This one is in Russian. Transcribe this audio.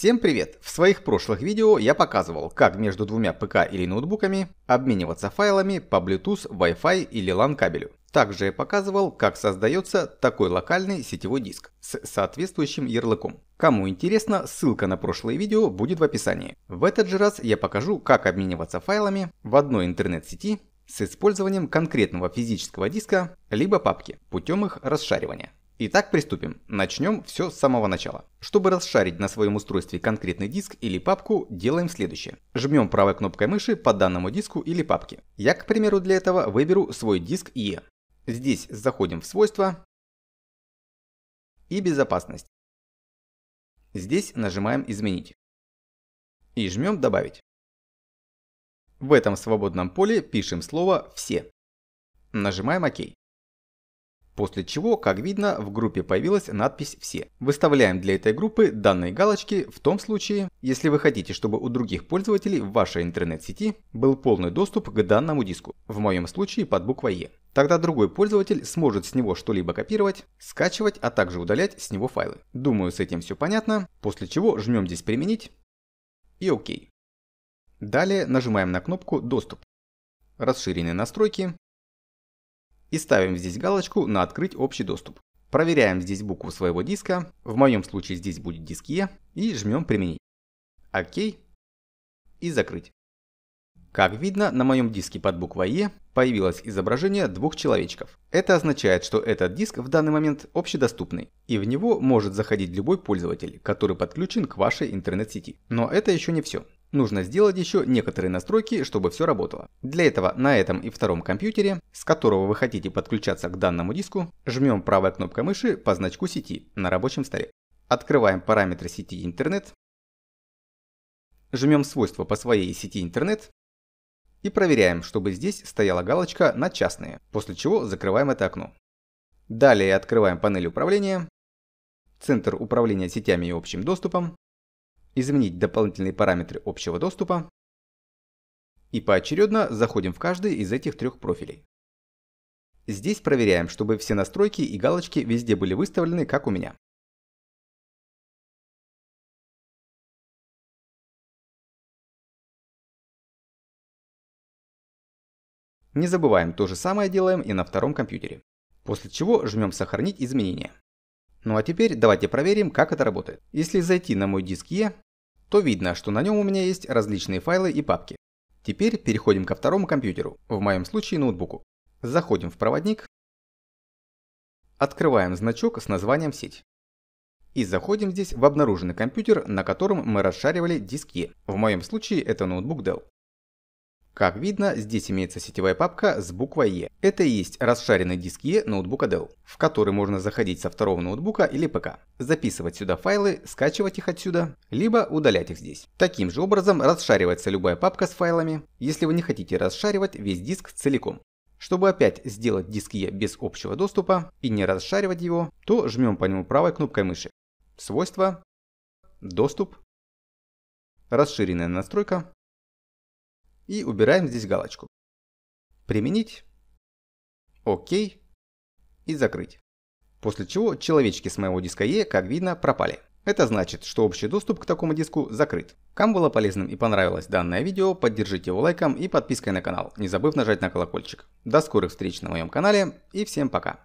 Всем привет! В своих прошлых видео я показывал, как между двумя ПК или ноутбуками обмениваться файлами по Bluetooth, Wi-Fi или LAN кабелю. Также я показывал, как создается такой локальный сетевой диск с соответствующим ярлыком. Кому интересно, ссылка на прошлое видео будет в описании. В этот же раз я покажу, как обмениваться файлами в одной интернет-сети с использованием конкретного физического диска либо папки путем их расшаривания. Итак, приступим. Начнем все с самого начала. Чтобы расшарить на своем устройстве конкретный диск или папку, делаем следующее. Жмем правой кнопкой мыши по данному диску или папке. Я, к примеру, для этого выберу свой диск E. Здесь заходим в свойства и безопасность. Здесь нажимаем «Изменить» и жмем «Добавить». В этом свободном поле пишем слово «Все». Нажимаем «Ок». После чего, как видно, в группе появилась надпись «Все». Выставляем для этой группы данные галочки в том случае, если вы хотите, чтобы у других пользователей в вашей интернет-сети был полный доступ к данному диску, в моем случае под буквой «Е». Тогда другой пользователь сможет с него что-либо копировать, скачивать, а также удалять с него файлы. Думаю, с этим все понятно, после чего жмем здесь «Применить» и «Ок». Далее нажимаем на кнопку «Доступ», расширенные настройки и ставим здесь галочку на «Открыть общий доступ». Проверяем здесь букву своего диска, в моем случае здесь будет диск E, и жмем «Применить». ОК и «Закрыть». Как видно, на моем диске под буквой «Е» появилось изображение двух человечков. Это означает, что этот диск в данный момент общедоступный, и в него может заходить любой пользователь, который подключен к вашей интернет-сети. Но это еще не все. Нужно сделать еще некоторые настройки, чтобы все работало. Для этого на этом и втором компьютере, с которого вы хотите подключаться к данному диску, жмем правой кнопкой мыши по значку сети на рабочем столе. Открываем параметры сети интернет. Жмем свойства по своей сети интернет. И проверяем, чтобы здесь стояла галочка на частные, после чего закрываем это окно. Далее открываем панель управления, центр управления сетями и общим доступом, изменить дополнительные параметры общего доступа и поочередно заходим в каждый из этих трех профилей. Здесь проверяем, чтобы все настройки и галочки везде были выставлены, как у меня. Не забываем, то же самое делаем и на втором компьютере. После чего жмем «Сохранить изменения». Ну а теперь давайте проверим, как это работает. Если зайти на мой диск E, то видно, что на нем у меня есть различные файлы и папки. Теперь переходим ко второму компьютеру, в моем случае ноутбуку. Заходим в проводник, открываем значок с названием «Сеть». И заходим здесь в обнаруженный компьютер, на котором мы расшаривали диски. В моем случае это ноутбук Dell. Как видно, здесь имеется сетевая папка с буквой E. Это и есть расшаренный диск E ноутбука Dell, в который можно заходить со второго ноутбука или ПК, записывать сюда файлы, скачивать их отсюда, либо удалять их здесь. Таким же образом расшаривается любая папка с файлами, если вы не хотите расшаривать весь диск целиком. Чтобы опять сделать диск E без общего доступа и не расшаривать его, то жмем по нему правой кнопкой мыши. Свойства, доступ, расширенная настройка, и убираем здесь галочку. Применить. Окей. И закрыть. После чего человечки с моего диска E, как видно, пропали. Это значит, что общий доступ к такому диску закрыт. Кому было полезным и понравилось данное видео, поддержите его лайком и подпиской на канал, не забыв нажать на колокольчик. До скорых встреч на моем канале и всем пока.